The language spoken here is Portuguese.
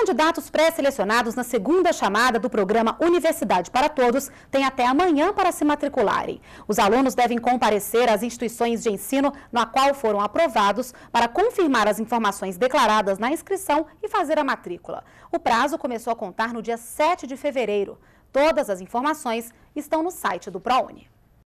candidatos pré-selecionados na segunda chamada do programa Universidade para Todos têm até amanhã para se matricularem. Os alunos devem comparecer às instituições de ensino na qual foram aprovados para confirmar as informações declaradas na inscrição e fazer a matrícula. O prazo começou a contar no dia 7 de fevereiro. Todas as informações estão no site do ProUni.